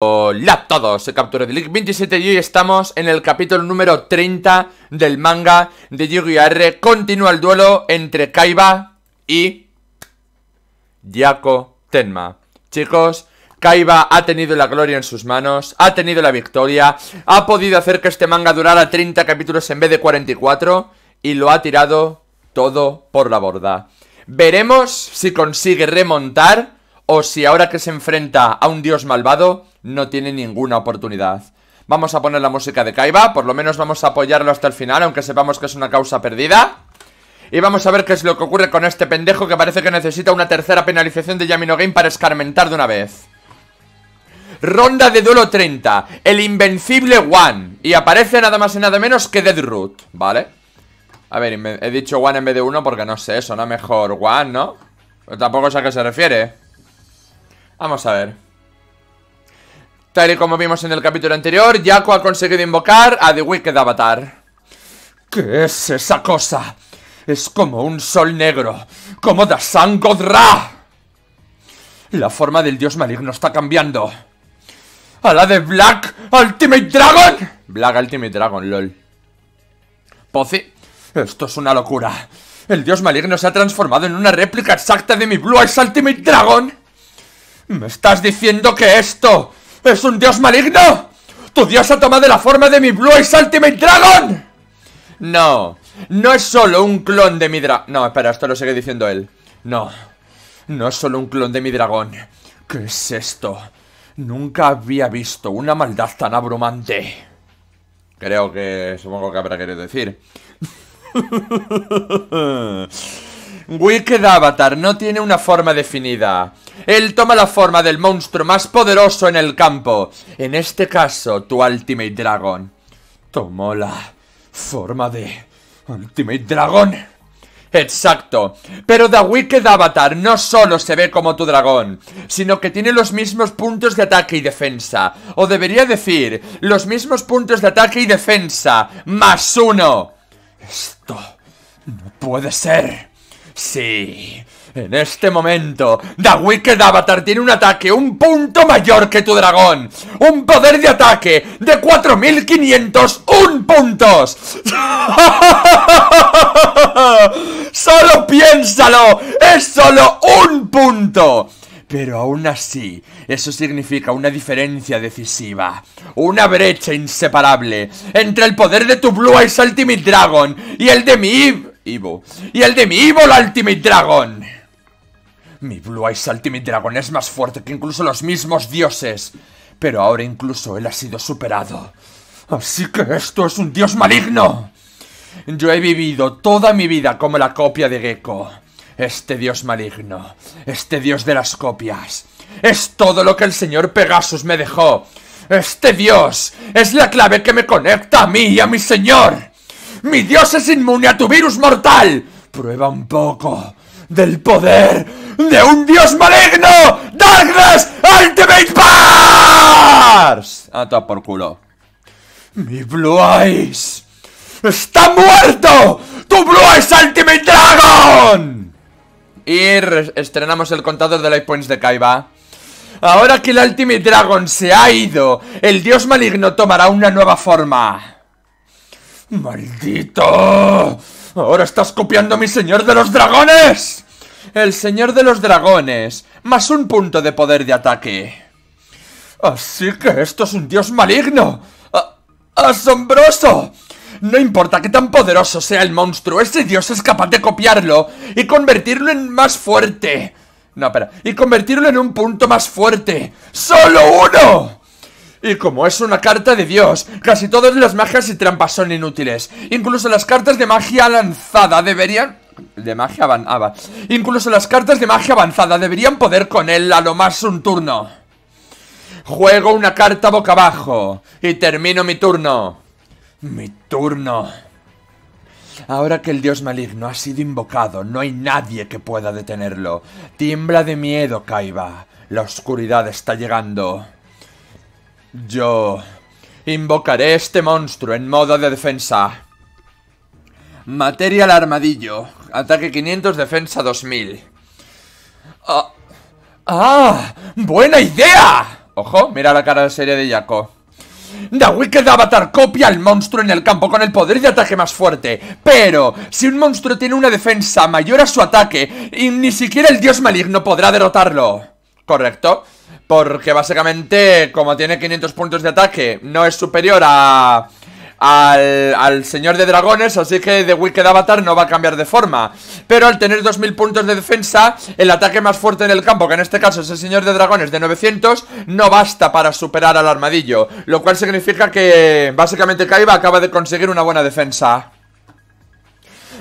Hola a todos, Se captura de League 27 y hoy estamos en el capítulo número 30 del manga de yu gi R. Continúa el duelo entre Kaiba y Yako Tenma. Chicos, Kaiba ha tenido la gloria en sus manos, ha tenido la victoria, ha podido hacer que este manga durara 30 capítulos en vez de 44 y lo ha tirado todo por la borda. Veremos si consigue remontar o si ahora que se enfrenta a un dios malvado, no tiene ninguna oportunidad. Vamos a poner la música de Kaiba, por lo menos vamos a apoyarlo hasta el final, aunque sepamos que es una causa perdida. Y vamos a ver qué es lo que ocurre con este pendejo que parece que necesita una tercera penalización de Yamino Game para escarmentar de una vez. Ronda de duelo 30, el invencible One. Y aparece nada más y nada menos que Root. ¿vale? A ver, he dicho One en vez de uno porque no sé, suena mejor One, ¿no? tampoco sé a qué se refiere. Vamos a ver. Tal y como vimos en el capítulo anterior, Yaku ha conseguido invocar a The Wicked Avatar. ¿Qué es esa cosa? Es como un sol negro, como Dasangodra. La forma del dios maligno está cambiando. ¡A la de Black Ultimate Dragon! Black Ultimate Dragon, lol. Pozi, esto es una locura. El dios maligno se ha transformado en una réplica exacta de mi Blue Eyes Ultimate Dragon. ¿Me estás diciendo que esto es un dios maligno? ¡Tu dios ha tomado la forma de mi Blue Eyes Ultimate Dragon! No, no es solo un clon de mi dragón. No, espera, esto lo sigue diciendo él. No, no es solo un clon de mi dragón. ¿Qué es esto? Nunca había visto una maldad tan abrumante. Creo que supongo que habrá querido decir. Wicked Avatar no tiene una forma definida. Él toma la forma del monstruo más poderoso en el campo. En este caso, tu Ultimate Dragon. Tomó la forma de Ultimate Dragon. Exacto. Pero The Wicked Avatar no solo se ve como tu dragón, sino que tiene los mismos puntos de ataque y defensa. O debería decir, los mismos puntos de ataque y defensa. Más uno. Esto no puede ser. Sí, en este momento, The Wicked Avatar tiene un ataque un punto mayor que tu dragón. Un poder de ataque de 4.501 puntos. ¡Solo piénsalo! ¡Es solo un punto! Pero aún así, eso significa una diferencia decisiva, una brecha inseparable entre el poder de tu Blue Eyes Ultimate Dragon y el de mi y el de mi Evil Ultimate Dragon. Mi Blue Eyes Ultimate Dragon es más fuerte que incluso los mismos dioses, pero ahora incluso él ha sido superado. Así que esto es un dios maligno. Yo he vivido toda mi vida como la copia de Gecko. Este dios maligno, este dios de las copias, es todo lo que el señor Pegasus me dejó. Este dios es la clave que me conecta a mí y a mi señor. Mi Dios es inmune a tu virus mortal. Prueba un poco del poder de un Dios maligno. Darkness Ultimate Bars. Ata ah, por culo. Mi Blue Eyes está muerto. Tu Blue Eyes Ultimate Dragon. Y estrenamos el contador de life points de Kaiba. Ahora que el Ultimate Dragon se ha ido, el dios maligno tomará una nueva forma. ¡Maldito! ¡Ahora estás copiando a mi señor de los dragones! El señor de los dragones, más un punto de poder de ataque. Así que esto es un dios maligno. ¡Asombroso! No importa que tan poderoso sea el monstruo, ese dios es capaz de copiarlo y convertirlo en más fuerte. No, espera. Y convertirlo en un punto más fuerte. ¡Solo uno! Y como es una carta de Dios, casi todas las magias y trampas son inútiles. Incluso las cartas de magia lanzada deberían... De magia avanzada. Incluso las cartas de magia avanzada deberían poder con él a lo más un turno. Juego una carta boca abajo y termino mi turno. Mi turno. Ahora que el dios maligno ha sido invocado, no hay nadie que pueda detenerlo. Tiembla de miedo, Kaiba. La oscuridad está llegando. Yo invocaré este monstruo en modo de defensa. Material armadillo. Ataque 500, defensa 2000. Ah, ¡Ah! ¡Buena idea! Ojo, mira la cara de serie de Jaco. The Wicked Avatar copia al monstruo en el campo con el poder de ataque más fuerte. Pero, si un monstruo tiene una defensa mayor a su ataque, y ni siquiera el dios maligno podrá derrotarlo. ¿Correcto? Porque básicamente, como tiene 500 puntos de ataque, no es superior Al, al, señor de dragones, así que The Wicked Avatar no va a cambiar de forma. Pero al tener 2000 puntos de defensa, el ataque más fuerte en el campo, que en este caso es el señor de dragones de 900, no basta para superar al armadillo. Lo cual significa que básicamente Kaiba acaba de conseguir una buena defensa.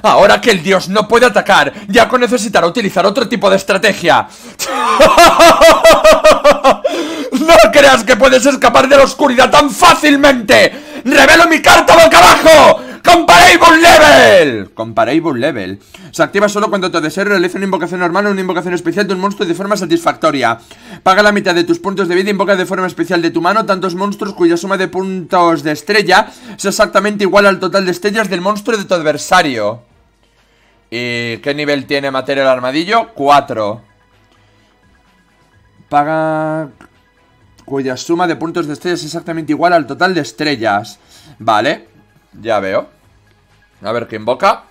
Ahora que el dios no puede atacar, Jaco necesitará utilizar otro tipo de estrategia. ¡No creas que puedes escapar de la oscuridad tan fácilmente! ¡Revelo mi carta boca abajo! Comparable Level Comparable Level Se activa solo cuando tu deseo realiza una invocación normal o una invocación especial de un monstruo de forma satisfactoria Paga la mitad de tus puntos de vida y invoca de forma especial de tu mano tantos monstruos cuya suma de puntos de estrella es exactamente igual al total de estrellas del monstruo de tu adversario ¿Y qué nivel tiene material armadillo? 4. Paga cuya suma de puntos de estrellas es exactamente igual al total de estrellas. Vale, ya veo. A ver qué invoca.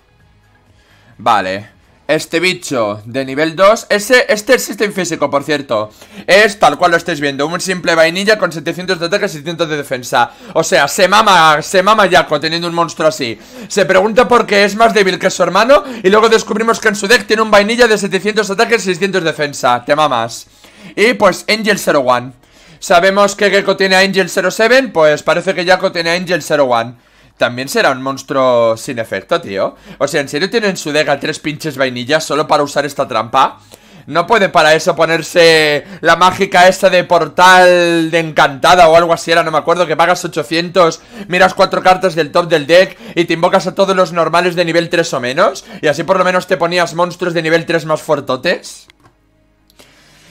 Vale. Este bicho de nivel 2 Ese, Este System físico, por cierto Es, tal cual lo estáis viendo Un simple vainilla con 700 de ataque y 600 de defensa O sea, se mama Se mama Jaco teniendo un monstruo así Se pregunta por qué es más débil que su hermano Y luego descubrimos que en su deck tiene un vainilla De 700 ataque y 600 de defensa Te mamas Y pues Angel 01 Sabemos que Gecko tiene Angel 07 Pues parece que Jaco tiene Angel 01 también será un monstruo sin efecto, tío. O sea, ¿en serio tienen su dega tres pinches vainillas solo para usar esta trampa? No puede para eso ponerse la mágica esta de portal de encantada o algo así era, no me acuerdo, que pagas 800, miras cuatro cartas del top del deck y te invocas a todos los normales de nivel 3 o menos, y así por lo menos te ponías monstruos de nivel 3 más fortotes.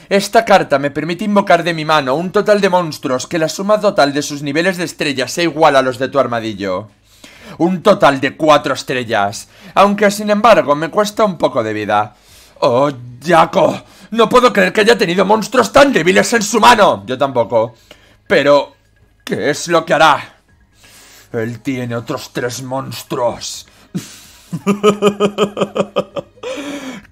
Esta carta me permite invocar de mi mano un total de monstruos que la suma total de sus niveles de estrella sea igual a los de tu armadillo un total de cuatro estrellas, aunque sin embargo me cuesta un poco de vida. ¡Oh, Jaco! No puedo creer que haya tenido monstruos tan débiles en su mano. Yo tampoco. Pero, ¿qué es lo que hará? Él tiene otros tres monstruos.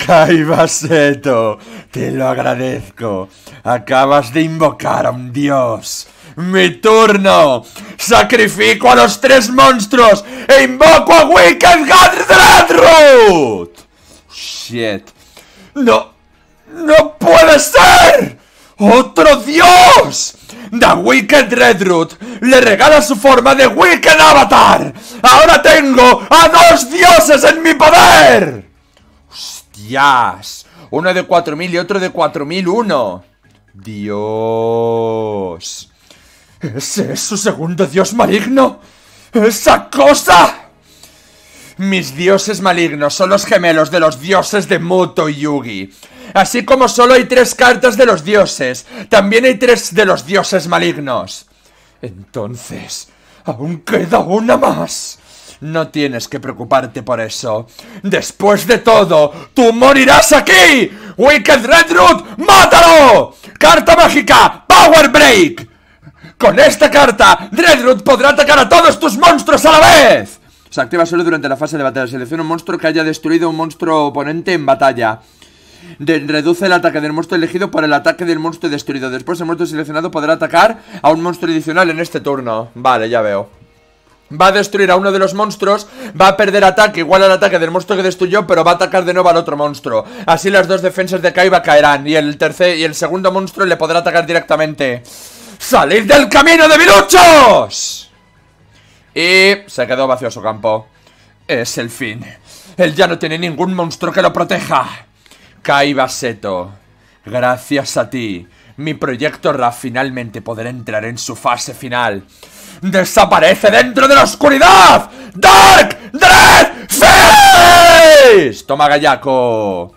Caibaseto, te lo agradezco. Acabas de invocar a un dios. ¡Mi turno! ¡Sacrifico a los tres monstruos e invoco a Wicked Redruth ¡Shit! ¡No! ¡No puede ser! ¡Otro dios! Da Wicked Redroot le regala su forma de Wicked Avatar. ¡Ahora tengo a dos dioses en mi poder! ¡Hostias! Uno de 4.000 y otro de 4.001. ¡Dios! ¿Ese es su segundo dios maligno? ¡Esa cosa! Mis dioses malignos son los gemelos de los dioses de Muto y Yugi. Así como solo hay tres cartas de los dioses, también hay tres de los dioses malignos. Entonces, aún queda una más. No tienes que preocuparte por eso. Después de todo, tú morirás aquí. Wicked Redroot, mátalo. Carta mágica, Power Break. Con esta carta, Dreadroot podrá atacar a todos tus monstruos a la vez. Se activa solo durante la fase de batalla. Selecciona un monstruo que haya destruido un monstruo oponente en batalla. reduce el ataque del monstruo elegido por el ataque del monstruo destruido. Después el monstruo seleccionado podrá atacar a un monstruo adicional en este turno. Vale, ya veo va a destruir a uno de los monstruos, va a perder ataque igual al ataque del monstruo que destruyó, pero va a atacar de nuevo al otro monstruo. Así las dos defensas de Kaiba caerán y el tercer y el segundo monstruo le podrá atacar directamente. ¡Salid del camino de Viluchos! Y se quedó vacío su campo. Es el fin. Él ya no tiene ningún monstruo que lo proteja. Kaiba Seto, gracias a ti, mi proyecto Ra finalmente podrá entrar en su fase final desaparece dentro de la oscuridad. Dark Dread Face. Toma gallaco.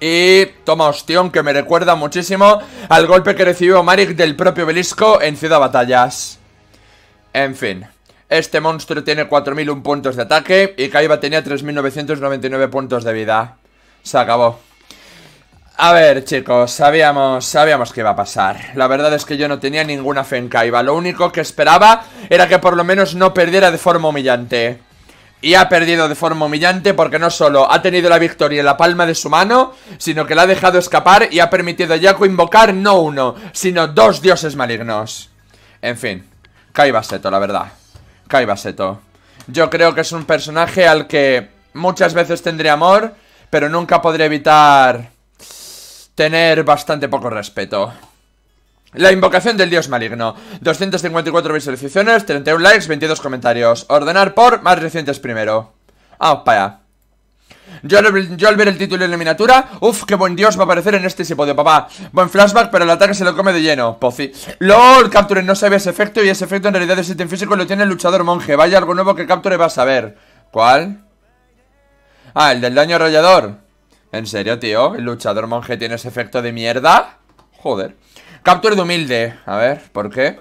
Y toma ostión que me recuerda muchísimo al golpe que recibió Marik del propio Belisco en Ciudad Batallas. En fin. Este monstruo tiene 4001 puntos de ataque y Kaiba tenía 3999 puntos de vida. Se acabó. A ver, chicos, sabíamos, sabíamos que iba a pasar. La verdad es que yo no tenía ninguna fe en Kaiba. Lo único que esperaba era que por lo menos no perdiera de forma humillante. Y ha perdido de forma humillante porque no solo ha tenido la victoria en la palma de su mano, sino que la ha dejado escapar y ha permitido a Yaku invocar no uno, sino dos dioses malignos. En fin, Kaiba Seto, la verdad. Kaiba Seto. Yo creo que es un personaje al que muchas veces tendré amor, pero nunca podré evitar tener bastante poco respeto. La invocación del dios maligno. 254 visualizaciones, 31 likes, 22 comentarios. Ordenar por más recientes primero. Ah, para allá. Yo al, ver el título y la miniatura, Uf, qué buen dios va a aparecer en este tipo de papá. Buen flashback, pero el ataque se lo come de lleno, pozi. LOL, Capture no sabe ese efecto y ese efecto en realidad es ítem físico lo tiene el luchador monje. Vaya algo nuevo que Capture va a saber. ¿Cuál? Ah, el del daño rayador. ¿En serio, tío? ¿El luchador monje tiene ese efecto de mierda? Joder. Capture de humilde. A ver, ¿por qué?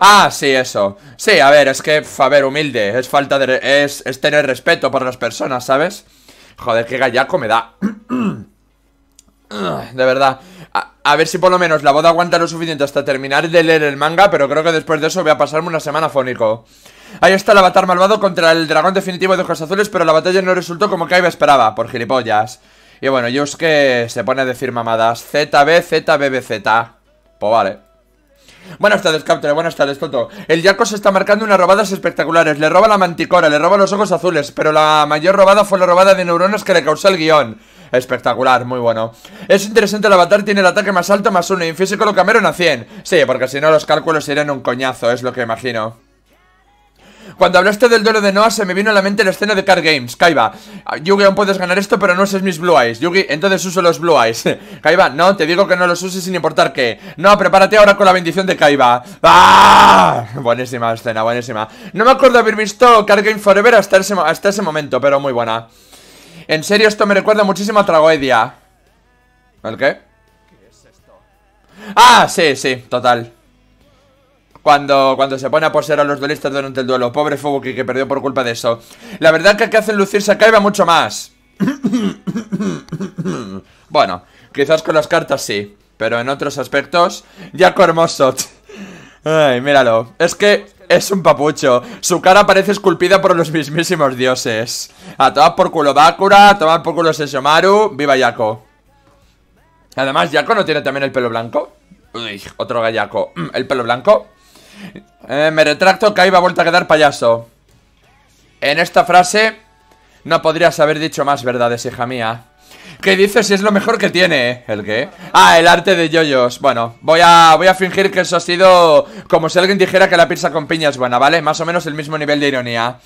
Ah, sí, eso. Sí, a ver, es que, a ver, humilde. Es falta de. Es, es tener respeto por las personas, ¿sabes? Joder, qué gallaco me da. de verdad. A, a, ver si por lo menos la boda aguanta lo suficiente hasta terminar de leer el manga, pero creo que después de eso voy a pasarme una semana fónico. Ahí está el avatar malvado contra el dragón definitivo de ojos azules, pero la batalla no resultó como Kaiba esperaba, por gilipollas. Y bueno, que se pone a decir mamadas. ZB, ZBBZ. Pues vale. Buenas tardes, Capture, buenas tardes, Toto. El Jaco se está marcando unas robadas espectaculares. Le roba la manticora, le roba los ojos azules, pero la mayor robada fue la robada de neuronas que le causó el guión. Espectacular, muy bueno. Es interesante el avatar, tiene el ataque más alto más uno y en físico lo cameron a 100. Sí, porque si no los cálculos serían un coñazo, es lo que imagino. Cuando hablaste del duelo de Noah se me vino a la mente la escena de Card Games. Kaiba, Yugi, aún puedes ganar esto, pero no uses mis Blue Eyes. Yugi, entonces uso los Blue Eyes. Kaiba, no, te digo que no los uses sin importar qué. No, prepárate ahora con la bendición de Kaiba. ¡Ah! Buenísima escena, buenísima. No me acuerdo haber visto Card Game Forever hasta ese, hasta ese momento, pero muy buena. En serio, esto me recuerda muchísimo a Tragoedia. ¿El qué? Ah, sí, sí, total cuando, se pone a poseer a los duelistas durante el duelo. Pobre Fubuki que perdió por culpa de eso. La verdad que el que hace lucirse a Kaiba mucho más. bueno, quizás con las cartas sí, pero en otros aspectos, Yako hermoso. Ay, míralo. Es que es un papucho. Su cara parece esculpida por los mismísimos dioses. A tomar por culo Bakura, a tomar por culo Seshomaru, viva Yako. Además, Yako no tiene también el pelo blanco. Uy, otro gallaco. Mm, ¿El pelo blanco? Eh, me retracto que ahí va vuelta a quedar payaso. En esta frase no podrías haber dicho más verdades, hija mía. ¿Qué dices? si Es lo mejor que tiene. ¿eh? ¿El qué? Ah, el arte de yoyos. Bueno, voy a, voy a fingir que eso ha sido como si alguien dijera que la pizza con piña es buena, ¿vale? Más o menos el mismo nivel de ironía.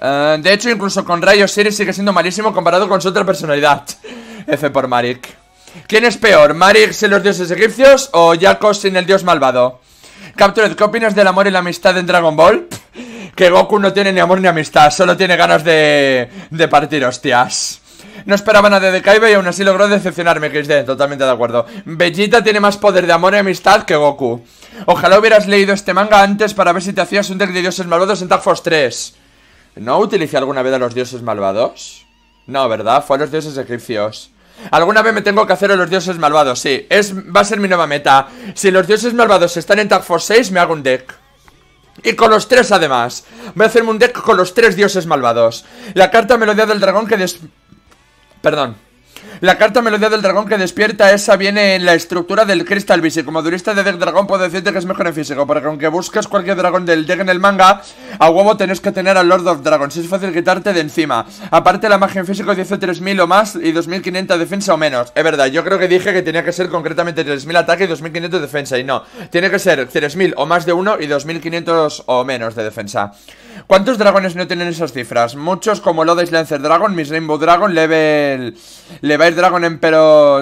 Eh, de hecho, incluso con rayos Series sigue siendo malísimo comparado con su otra personalidad. F por Marik. ¿Quién es peor, Marik sin los dioses egipcios o Yakos sin el dios malvado? Captured, ¿qué opinas del amor y la amistad en Dragon Ball? Que Goku no tiene ni amor ni amistad, solo tiene ganas de, de partir hostias. No esperaba nada de Kaiba y aún así logró decepcionarme, XD, totalmente de acuerdo. Vegeta tiene más poder de amor y amistad que Goku. Ojalá hubieras leído este manga antes para ver si te hacías un deck de dioses malvados en Dark Force 3. ¿No utilicé alguna vez a los dioses malvados? No, ¿verdad? Fue a los dioses egipcios. Alguna vez me tengo que hacer a los dioses malvados, sí. Es, va a ser mi nueva meta. Si los dioses malvados están en Tag Force 6, me hago un deck. Y con los tres además. Voy a hacerme un deck con los tres dioses malvados. La carta Melodía del Dragón que des... Perdón. La carta Melodía del Dragón que despierta esa viene en la estructura del Crystal Beast. como durista de Deck Dragón puedo decirte que es mejor en físico, porque aunque busques cualquier dragón del deck en el manga, a huevo tenés que tener al Lord of Dragons. Es fácil quitarte de encima. Aparte la magia en físico dice 3000 o más y 2500 defensa o menos. Es verdad, yo creo que dije que tenía que ser concretamente 3000 ataque y 2500 defensa. Y no, tiene que ser 3000 o más de uno y 2500 o menos de defensa. ¿Cuántos dragones no tienen esas cifras? Muchos como Lodice Lancer Dragon, Miss Rainbow Dragon, level Va Dragon,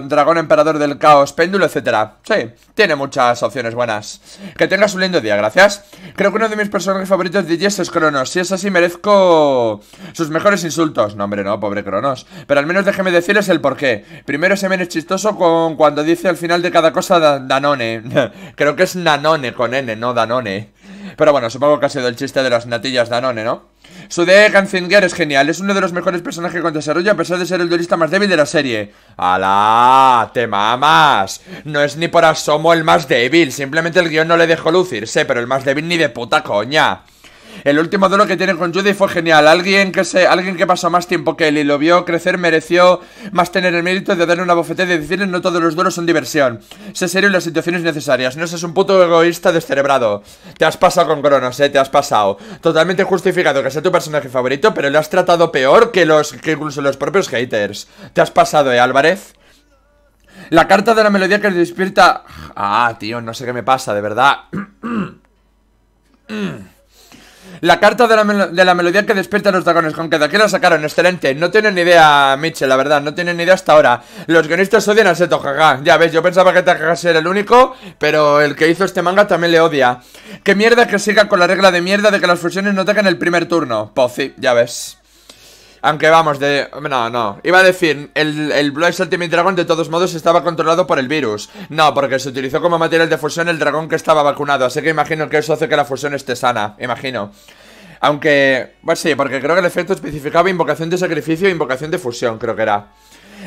Dragón Emperador del Caos, Péndulo, etcétera. Sí, tiene muchas opciones buenas. Que tengas un lindo día, gracias. Creo que uno de mis personajes favoritos de Jess es Cronos. Si es así, merezco sus mejores insultos. No, hombre, no, pobre Cronos. Pero al menos déjeme decirles el porqué. Primero se me chistoso con cuando dice al final de cada cosa Danone. Creo que es Nanone con N, no Danone. Pero bueno, supongo que ha sido el chiste de las natillas Danone, ¿no? Su de Ganzinger es genial, es uno de los mejores personajes con desarrollo a pesar de ser el duelista más débil de la serie. ¡Hala! ¡Te mamas! No es ni por asomo el más débil, simplemente el guión no le dejó lucirse, pero el más débil ni de puta coña. El último duelo que tienen con Judy fue genial. Alguien que alguien que pasó más tiempo que él y lo vio crecer mereció más tener el mérito de darle una bofetada y decirle no todos los duelos son diversión. Sé serio en las situaciones necesarias. No seas un puto egoísta descerebrado. Te has pasado con Cronos, eh, te has pasado. Totalmente justificado que sea tu personaje favorito, pero lo has tratado peor que los incluso los propios haters. Te has pasado, eh, Álvarez. La carta de la melodía que le despierta... Ah, tío, no sé qué me pasa, de verdad. Mm. La carta de la, de la melodía que despierta a los dragones, aunque de aquí la sacaron, excelente. No tienen ni idea, Mitchell, la verdad, no tienen ni idea hasta ahora. Los guionistas odian a Seto, Kaga, Ya ves, yo pensaba que Takahashi era el único, pero el que hizo este manga también le odia. Qué mierda que siga con la regla de mierda de que las fusiones no tengan el primer turno. Pozi, pues ya ves. Aunque vamos, de... No, no. Iba a decir, el, el Blood Ultimate Dragon de todos modos estaba controlado por el virus. No, porque se utilizó como material de fusión el dragón que estaba vacunado. Así que imagino que eso hace que la fusión esté sana. Imagino. Aunque... Pues sí, porque creo que el efecto especificaba invocación de sacrificio e invocación de fusión, creo que era.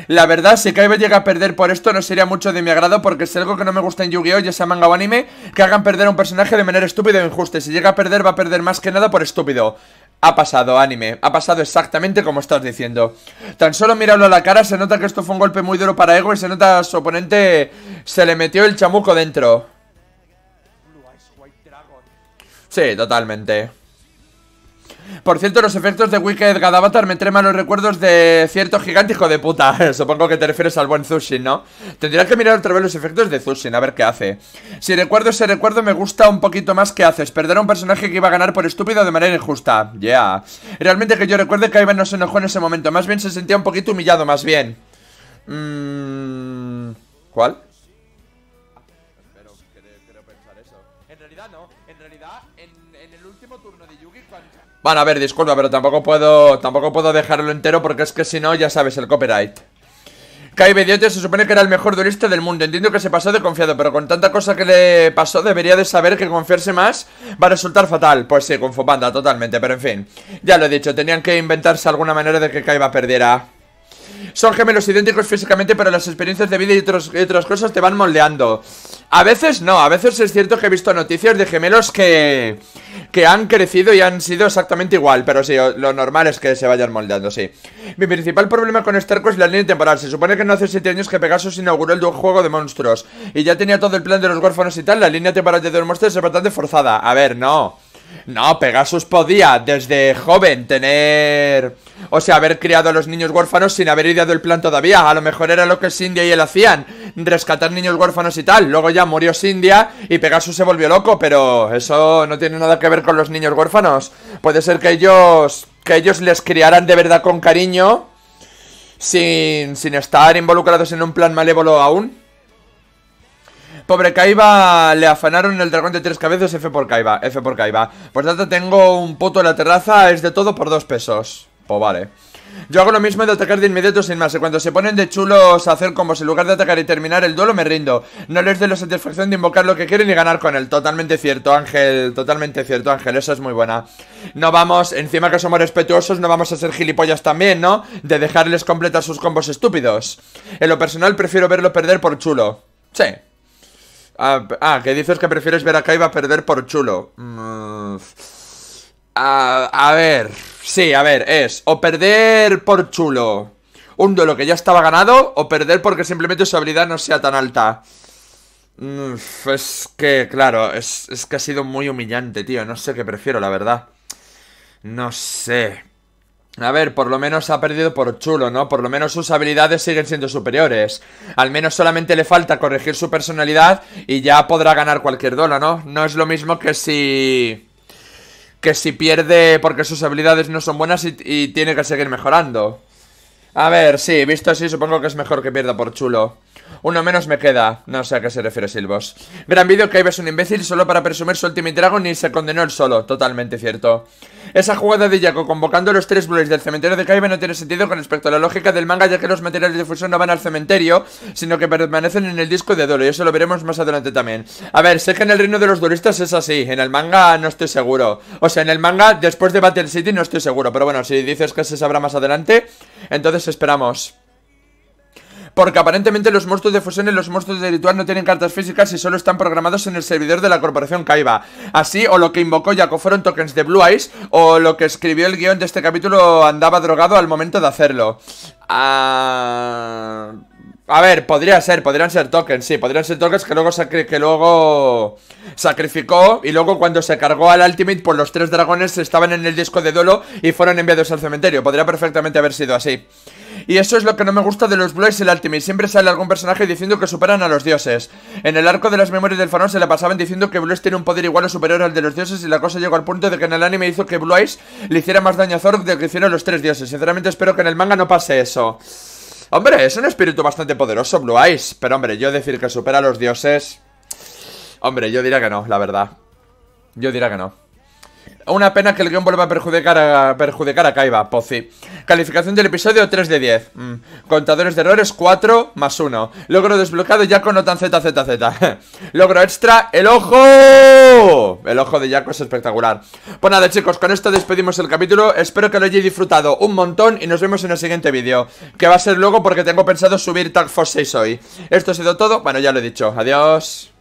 La verdad, si Kaiba llega a perder por esto, no sería mucho de mi agrado, porque es algo que no me gusta en Yu-Gi-Oh! ya sea manga o anime, que hagan perder a un personaje de manera estúpida o injusta. Si llega a perder, va a perder más que nada por estúpido. Ha pasado, anime. Ha pasado exactamente como estás diciendo. Tan solo mirarlo a la cara se nota que esto fue un golpe muy duro para Ego y se nota su oponente se le metió el chamuco dentro. Sí, totalmente. Por cierto, los efectos de Wicked Gadavatar me traen los recuerdos de cierto gigante hijo de puta. Supongo que te refieres al buen Zushin, ¿no? Tendría que mirar otra vez los efectos de Zushin, a ver qué hace. Si recuerdo ese recuerdo, me gusta un poquito más que haces. Perder a un personaje que iba a ganar por estúpido de manera injusta. Ya. Yeah. Realmente que yo recuerde que Ivan no se enojó en ese momento. Más bien se sentía un poquito humillado, más bien. Mmm... ¿Cuál? Van a ver, disculpa, pero tampoco puedo Tampoco puedo dejarlo entero porque es que si no Ya sabes, el copyright Kaiba Bediote se supone que era el mejor duelista del mundo Entiendo que se pasó de confiado, pero con tanta cosa que le pasó Debería de saber que confiarse más Va a resultar fatal, pues sí, con Totalmente, pero en fin, ya lo he dicho Tenían que inventarse alguna manera de que Kaiba perdiera son gemelos idénticos físicamente, pero las experiencias de vida y, otras cosas te van moldeando. A veces no, a veces es cierto que he visto noticias de gemelos que, que han crecido y han sido exactamente igual, pero sí, lo normal es que se vayan moldeando, sí. Mi principal problema con Starco es la línea temporal. Se supone que no hace 7 años que Pegasus inauguró el juego de monstruos y ya tenía todo el plan de los huérfanos y tal. La línea temporal de los monstruos es bastante forzada. A ver, no. No, Pegasus podía desde joven tener... O sea, haber criado a los niños huérfanos sin haber ideado el plan todavía. A lo mejor era lo que Cindy y él hacían. Rescatar niños huérfanos y tal. Luego ya murió sindia y Pegasus se volvió loco. Pero eso no tiene nada que ver con los niños huérfanos. Puede ser que ellos... Que ellos les criaran de verdad con cariño. Sin, sin estar involucrados en un plan malévolo aún. Pobre Kaiba, le afanaron el dragón de tres cabezas, F por Kaiba, F por Kaiba. Por tanto, tengo un poto en la terraza, es de todo por dos pesos. Pues vale. Yo hago lo mismo de atacar de inmediato sin más. Y Cuando se ponen de chulos a hacer combos, en lugar de atacar y terminar el duelo, me rindo. No les doy la satisfacción de invocar lo que quieren y ganar con él. Totalmente cierto, Ángel. Totalmente cierto, Ángel. Eso es muy buena. No vamos, encima que somos respetuosos, no vamos a ser gilipollas también, ¿no? De dejarles completar sus combos estúpidos. En lo personal, prefiero verlo perder por chulo. Sí. Ah, ah, que dices que prefieres ver a Kaiba perder por chulo. Mm. Ah, a ver. Sí, a ver, es o perder por chulo un duelo que ya estaba ganado o perder porque simplemente su habilidad no sea tan alta. Mm, es que, claro, es, es que ha sido muy humillante, tío. No sé qué prefiero, la verdad. No sé. A ver, por lo menos ha perdido por chulo, ¿no? Por lo menos sus habilidades siguen siendo superiores. Al menos solamente le falta corregir su personalidad y ya podrá ganar cualquier dólar, ¿no? No es lo mismo que si... Que si pierde porque sus habilidades no son buenas y, y tiene que seguir mejorando. A ver, sí, visto así supongo que es mejor que pierda por chulo. Uno menos me queda. No sé a qué se refiere Silvos. Gran vídeo que es un imbécil solo para presumir su Ultimate dragón y se condenó él solo. Totalmente cierto. Esa jugada de Jaco convocando a los tres Blues del cementerio de Kaiba no tiene sentido con respecto a la lógica del manga ya que los materiales de fusión no van al cementerio, sino que permanecen en el disco de duelo y eso lo veremos más adelante también. A ver, sé que en el reino de los duelistas es así, en el manga no estoy seguro. O sea, en el manga después de Battle City no estoy seguro, pero bueno, si dices que se sabrá más adelante... Entonces esperamos. Porque aparentemente los monstruos de fusión y los monstruos de ritual no tienen cartas físicas y solo están programados en el servidor de la corporación Kaiba. Así, o lo que invocó Jaco fueron tokens de Blue Eyes, o lo que escribió el guión de este capítulo andaba drogado al momento de hacerlo. Ah... A ver, podría ser, podrían ser tokens, sí, podrían ser tokens que luego, que luego sacrificó y luego cuando se cargó al Ultimate, pues los tres dragones estaban en el disco de dolo y fueron enviados al cementerio. Podría perfectamente haber sido así. Y eso es lo que no me gusta de los Blue's y el Ultimate. Siempre sale algún personaje diciendo que superan a los dioses. En el arco de las memorias del faro se le pasaban diciendo que Eyes tiene un poder igual o superior al de los dioses y la cosa llegó al punto de que en el anime hizo que Eyes le hiciera más daño a Zord de que hicieron los tres dioses. Sinceramente espero que en el manga no pase eso. Hombre, es un espíritu bastante poderoso, Blue Eyes. Pero, hombre, yo decir que supera a los dioses... Hombre, yo diría que no, la verdad. Yo diría que no. Una pena que el guión vuelva a perjudicar a, perjudicar a Kaiba, Pozi pues Calificación del episodio 3 de 10. Mm. Contadores de errores 4 más 1. Logro desbloqueado Jaco no tan ZZZ. Logro extra, el ojo. El ojo de Jaco es espectacular. Pues nada chicos, con esto despedimos el capítulo. Espero que lo hayáis disfrutado un montón y nos vemos en el siguiente vídeo. Que va a ser luego porque tengo pensado subir Tag Force 6 hoy. Esto ha sido todo. Bueno, ya lo he dicho. Adiós.